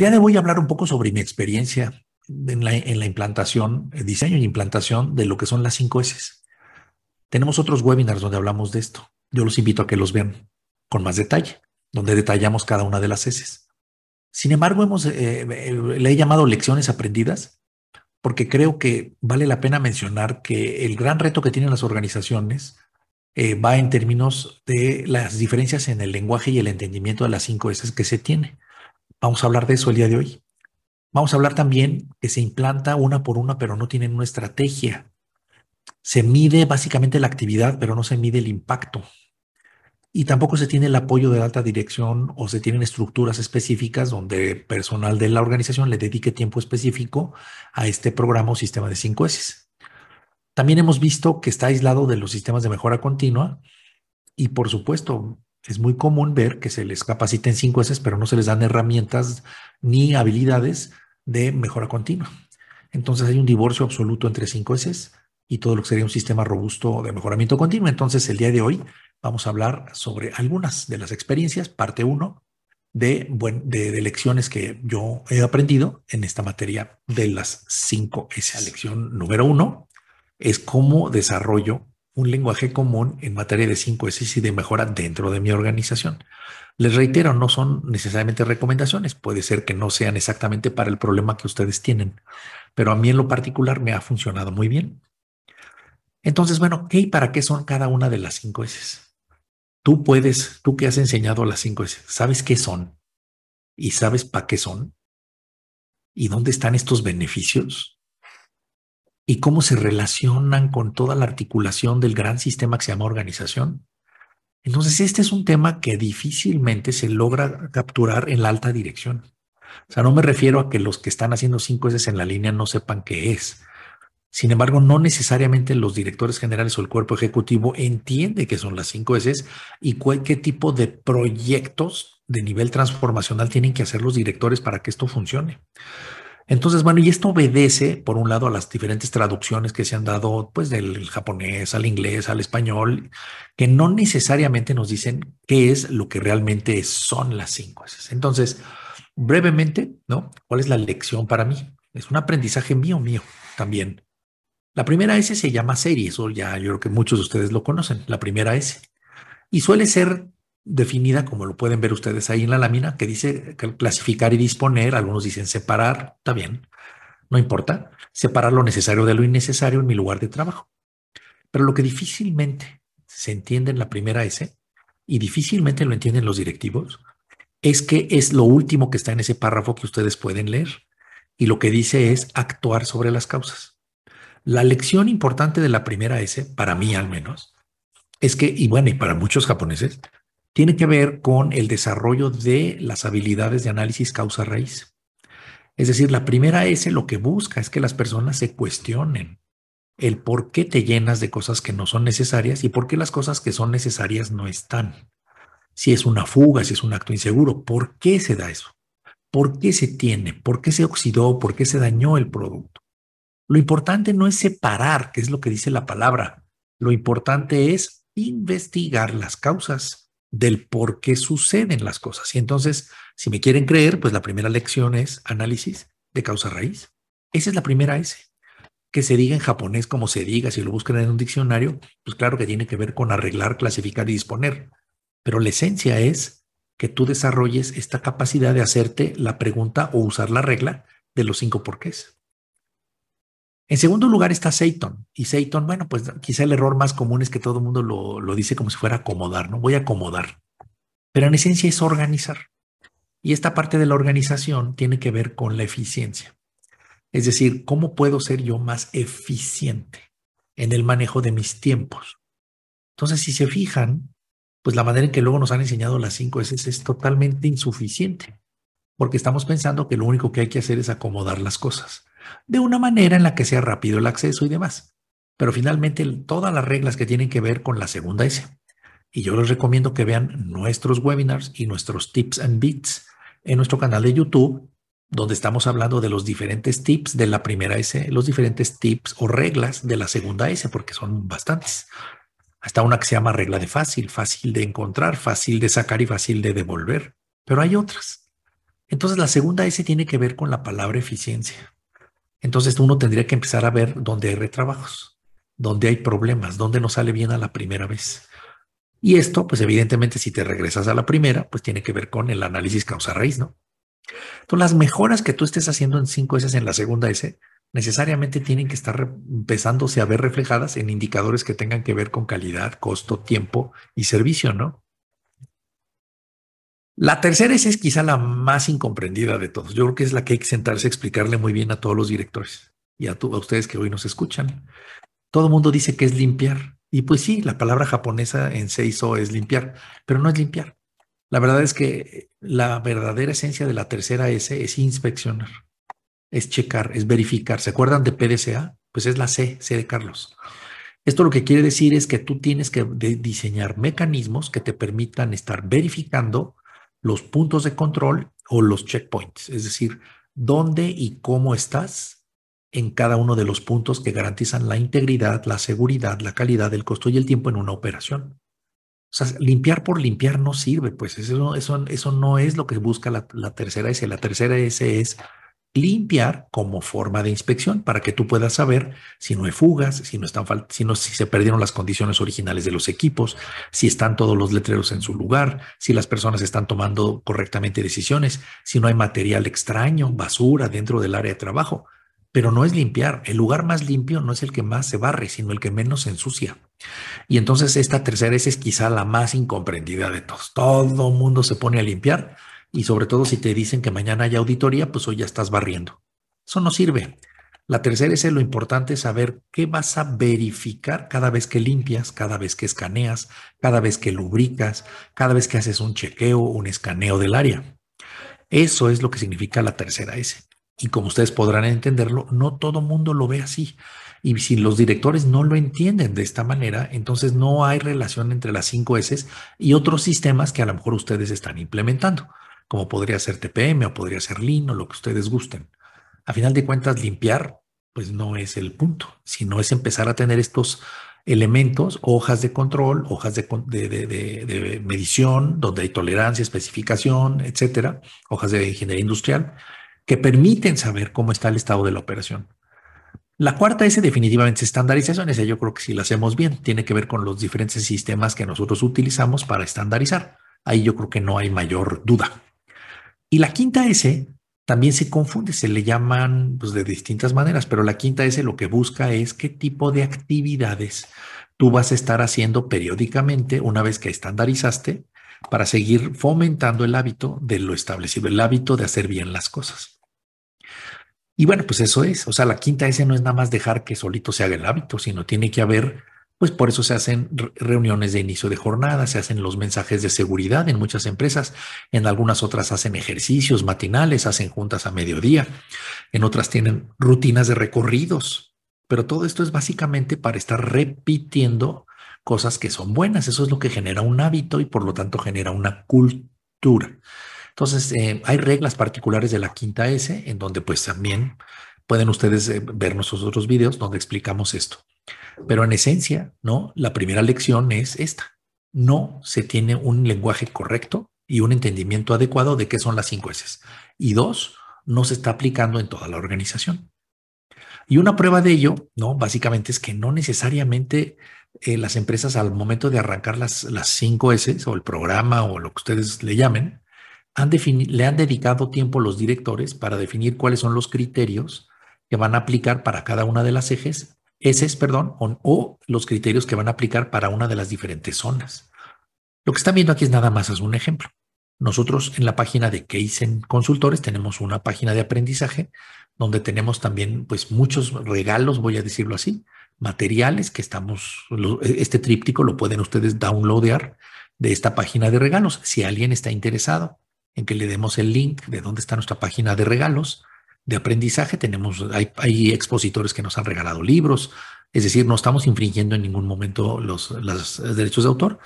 día de voy a hablar un poco sobre mi experiencia en la, implantación, el eh, diseño y implantación de lo que son las cinco S. Tenemos otros webinars donde hablamos de esto. Yo los invito a que los vean con más detalle, donde detallamos cada una de las S. Sin embargo, hemos, eh, eh, le he llamado lecciones aprendidas porque creo que vale la pena mencionar que el gran reto que tienen las organizaciones va en términos de las diferencias en el lenguaje y el entendimiento de las cinco S que se tiene. Vamos a hablar de eso el día de hoy. Vamos a hablar también que se implanta una por una, pero no tienen una estrategia. Se mide básicamente la actividad, pero no se mide el impacto. Y tampoco se tiene el apoyo de alta dirección o se tienen estructuras específicas donde personal de la organización le dedique tiempo específico a este programa o sistema de cinco S. También hemos visto que está aislado de los sistemas de mejora continua y por supuesto es muy común ver que se les capaciten en 5 S, pero no se les dan herramientas ni habilidades de mejora continua. Entonces hay un divorcio absoluto entre cinco S y todo lo que sería un sistema robusto de mejoramiento continuo. Entonces el día de hoy vamos a hablar sobre algunas de las experiencias, parte uno de, lecciones que yo he aprendido en esta materia de las cinco S. La lección número uno es cómo desarrollo un lenguaje común en materia de 5S y de mejora dentro de mi organización. Les reitero, no son necesariamente recomendaciones, puede ser que no sean exactamente para el problema que ustedes tienen, pero a mí en lo particular me ha funcionado muy bien. Entonces, bueno, ¿qué y para qué son cada una de las 5 S? Tú puedes, tú que has enseñado las 5 S, ¿sabes qué son? ¿Y sabes para qué son? ¿Y dónde están estos beneficios? y cómo se relacionan con toda la articulación del gran sistema que se llama organización. Entonces, este es un tema que difícilmente se logra capturar en la alta dirección. O sea, no me refiero a que los que están haciendo cinco S en la línea no sepan qué es. Sin embargo, no necesariamente los directores generales o el cuerpo ejecutivo entiende qué son las cinco S y qué tipo de proyectos de nivel transformacional tienen que hacer los directores para que esto funcione. Entonces, bueno, y esto obedece, por un lado, a las diferentes traducciones que se han dado, pues, del japonés al inglés, al español, que no necesariamente nos dicen qué es lo que realmente son las cinco S. Entonces, brevemente, ¿no? ¿Cuál es la lección para mí? Es un aprendizaje mío, mío también. La primera S se llama serie, eso ya yo creo que muchos de ustedes lo conocen, la primera S. Y suele ser definida, como lo pueden ver ustedes ahí en la lámina, que dice clasificar y disponer, algunos dicen separar, está bien, no importa, separar lo necesario de lo innecesario en mi lugar de trabajo. Pero lo que difícilmente se entiende en la primera S, y difícilmente lo entienden los directivos, es que es lo último que está en ese párrafo que ustedes pueden leer, y lo que dice es actuar sobre las causas. La lección importante de la primera S, para mí al menos, es que, y bueno, y para muchos japoneses, tiene que ver con el desarrollo de las habilidades de análisis causa-raíz. Es decir, la primera S lo que busca es que las personas se cuestionen el por qué te llenas de cosas que no son necesarias y por qué las cosas que son necesarias no están. Si es una fuga, si es un acto inseguro, ¿por qué se da eso? ¿Por qué se tiene? ¿Por qué se oxidó? ¿Por qué se dañó el producto? Lo importante no es separar, que es lo que dice la palabra. Lo importante es investigar las causas del por qué suceden las cosas. Y entonces, si me quieren creer, pues la primera lección es análisis de causa raíz. Esa es la primera S. Que se diga en japonés como se diga, si lo buscan en un diccionario, pues claro que tiene que ver con arreglar, clasificar y disponer. Pero la esencia es que tú desarrolles esta capacidad de hacerte la pregunta o usar la regla de los cinco porqués. En segundo lugar está Seiton. Y Seiton, bueno, pues quizá el error más común es que todo el mundo lo, lo dice como si fuera acomodar, ¿no? Voy a acomodar. Pero en esencia es organizar. Y esta parte de la organización tiene que ver con la eficiencia. Es decir, ¿cómo puedo ser yo más eficiente en el manejo de mis tiempos? Entonces, si se fijan, pues la manera en que luego nos han enseñado las cinco S es totalmente insuficiente, porque estamos pensando que lo único que hay que hacer es acomodar las cosas de una manera en la que sea rápido el acceso y demás. Pero finalmente todas las reglas que tienen que ver con la segunda S. Y yo les recomiendo que vean nuestros webinars y nuestros tips and bits en nuestro canal de YouTube, donde estamos hablando de los diferentes tips de la primera S, los diferentes tips o reglas de la segunda S, porque son bastantes. Hasta una que se llama regla de fácil, fácil de encontrar, fácil de sacar y fácil de devolver. Pero hay otras. Entonces la segunda S tiene que ver con la palabra eficiencia. Entonces uno tendría que empezar a ver dónde hay retrabajos, dónde hay problemas, dónde no sale bien a la primera vez. Y esto, pues evidentemente, si te regresas a la primera, pues tiene que ver con el análisis causa-raíz, ¿no? Entonces, las mejoras que tú estés haciendo en 5 S en la segunda S necesariamente tienen que estar empezándose a ver reflejadas en indicadores que tengan que ver con calidad, costo, tiempo y servicio, ¿no? La tercera S es quizá la más incomprendida de todos. Yo creo que es la que hay que sentarse a explicarle muy bien a todos los directores y a, ustedes que hoy nos escuchan. Todo el mundo dice que es limpiar. Y pues sí, la palabra japonesa en seiso es limpiar, pero no es limpiar. La verdad es que la verdadera esencia de la tercera S es inspeccionar, es checar, es verificar. ¿Se acuerdan de PDCA? Pues es la C, C de Carlos. Esto lo que quiere decir es que tú tienes que diseñar mecanismos que te permitan estar verificando los puntos de control o los checkpoints, es decir, dónde y cómo estás en cada uno de los puntos que garantizan la integridad, la seguridad, la calidad, el costo y el tiempo en una operación. O sea, limpiar por limpiar no sirve, pues eso, eso, no es lo que busca la, la tercera S. La tercera S es limpiar como forma de inspección para que tú puedas saber si no hay fugas, si no están si no se perdieron las condiciones originales de los equipos, si están todos los letreros en su lugar, si las personas están tomando correctamente decisiones, si no hay material extraño, basura dentro del área de trabajo. Pero no es limpiar, el lugar más limpio no es el que más se barre, sino el que menos se ensucia. Y entonces esta tercera es, quizá la más incomprendida de todos. Todo mundo se pone a limpiar, y sobre todo si te dicen que mañana hay auditoría, pues hoy ya estás barriendo. Eso no sirve. La tercera es eh, lo importante es saber qué vas a verificar cada vez que limpias, cada vez que escaneas, cada vez que lubricas, cada vez que haces un chequeo, un escaneo del área. Eso es lo que significa la tercera S. Y como ustedes podrán entenderlo, no todo mundo lo ve así. Y si los directores no lo entienden de esta manera, entonces no hay relación entre las cinco S y otros sistemas que a lo mejor ustedes están implementando como podría ser TPM o podría ser Lean o lo que ustedes gusten. A final de cuentas, limpiar, pues no es el punto, sino es empezar a tener estos elementos, hojas de control, hojas de, medición, donde hay tolerancia, especificación, etcétera, hojas de ingeniería industrial, que permiten saber cómo está el estado de la operación. La cuarta es definitivamente estandarización. Esa yo creo que si la hacemos bien, tiene que ver con los diferentes sistemas que nosotros utilizamos para estandarizar. Ahí yo creo que no hay mayor duda. Y la quinta S también se confunde, se le llaman pues, de distintas maneras, pero la quinta S lo que busca es qué tipo de actividades tú vas a estar haciendo periódicamente una vez que estandarizaste para seguir fomentando el hábito de lo establecido, el hábito de hacer bien las cosas. Y bueno, pues eso es. O sea, la quinta S no es nada más dejar que solito se haga el hábito, sino tiene que haber pues por eso se hacen reuniones de inicio de jornada, se hacen los mensajes de seguridad en muchas empresas, en algunas otras hacen ejercicios matinales, hacen juntas a mediodía, en otras tienen rutinas de recorridos, pero todo esto es básicamente para estar repitiendo cosas que son buenas, eso es lo que genera un hábito y por lo tanto genera una cultura. Entonces, eh, hay reglas particulares de la quinta S en donde pues también pueden ustedes eh, ver nuestros otros videos donde explicamos esto. Pero en esencia, ¿no? La primera lección es esta. No se tiene un lenguaje correcto y un entendimiento adecuado de qué son las cinco S. Y dos, no se está aplicando en toda la organización. Y una prueba de ello, ¿no? Básicamente es que no necesariamente eh, las empresas al momento de arrancar las, cinco S o el programa o lo que ustedes le llamen, le han dedicado tiempo los directores para definir cuáles son los criterios que van a aplicar para cada una de las ejes ese es, perdón, o, los criterios que van a aplicar para una de las diferentes zonas. Lo que están viendo aquí es nada más es un ejemplo. Nosotros en la página de Keisen Consultores tenemos una página de aprendizaje donde tenemos también pues muchos regalos, voy a decirlo así, materiales que estamos, este tríptico lo pueden ustedes downloadear de esta página de regalos si alguien está interesado en que le demos el link de dónde está nuestra página de regalos de aprendizaje. Tenemos, hay, expositores que nos han regalado libros, es decir, no estamos infringiendo en ningún momento los, los, eh, derechos de autor.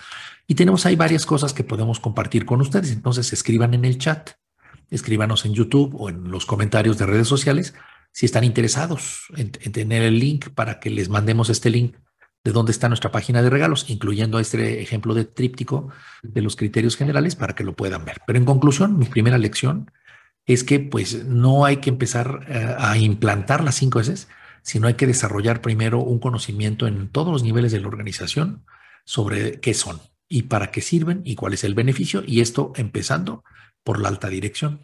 Y tenemos ahí varias cosas que podemos compartir con ustedes. Entonces, escriban en el chat, escríbanos en YouTube o en los comentarios de redes sociales si están interesados en, en tener el link para que les mandemos este link de dónde está nuestra página de regalos, incluyendo este ejemplo de tríptico de los criterios generales para que lo puedan ver. Pero en conclusión, mi primera lección es que pues no hay que empezar eh, a implantar las cinco S, sino hay que desarrollar primero un conocimiento en todos los niveles de la organización sobre qué son y para qué sirven y cuál es el beneficio, y esto empezando por la alta dirección.